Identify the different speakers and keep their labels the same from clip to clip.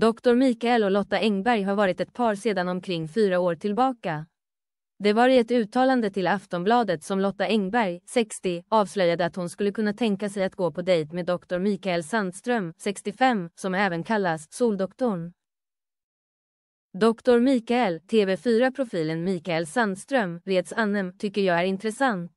Speaker 1: Doktor Mikael och Lotta Engberg har varit ett par sedan omkring fyra år tillbaka. Det var i ett uttalande till Aftonbladet som Lotta Engberg, 60, avslöjade att hon skulle kunna tänka sig att gå på dejt med doktor Mikael Sandström, 65, som även kallas Soldoktorn. Doktor Mikael, TV4-profilen Mikael Sandström, Reds Annem, tycker jag är intressant.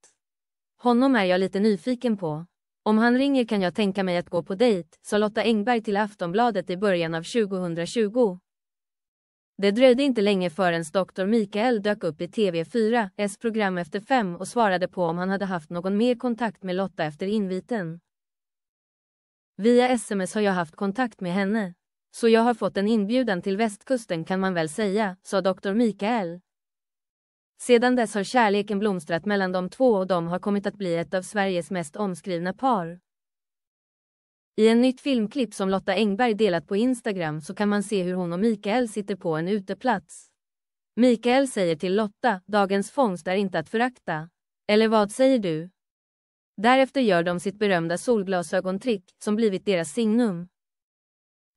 Speaker 1: Honom är jag lite nyfiken på. Om han ringer kan jag tänka mig att gå på dejt, sa Lotta Engberg till Aftonbladet i början av 2020. Det dröjde inte länge förrän doktor Mikael dök upp i TV4, S program efter fem och svarade på om han hade haft någon mer kontakt med Lotta efter inviten. Via sms har jag haft kontakt med henne. Så jag har fått en inbjudan till västkusten kan man väl säga, sa doktor Mikael. Sedan dess har kärleken blomstrat mellan de två och de har kommit att bli ett av Sveriges mest omskrivna par. I en nytt filmklipp som Lotta Engberg delat på Instagram så kan man se hur hon och Mikael sitter på en uteplats. Mikael säger till Lotta, dagens fångst är inte att förakta. Eller vad säger du? Därefter gör de sitt berömda solglasögontrick som blivit deras signum.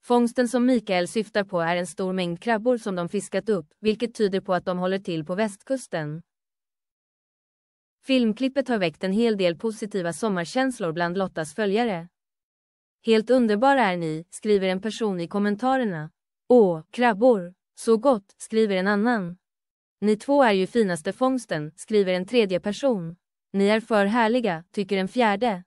Speaker 1: Fångsten som Mikael syftar på är en stor mängd krabbor som de fiskat upp, vilket tyder på att de håller till på västkusten. Filmklippet har väckt en hel del positiva sommarkänslor bland Lottas följare. Helt underbara är ni, skriver en person i kommentarerna. Åh, krabbor! Så gott, skriver en annan. Ni två är ju finaste fångsten, skriver en tredje person. Ni är för härliga, tycker en fjärde.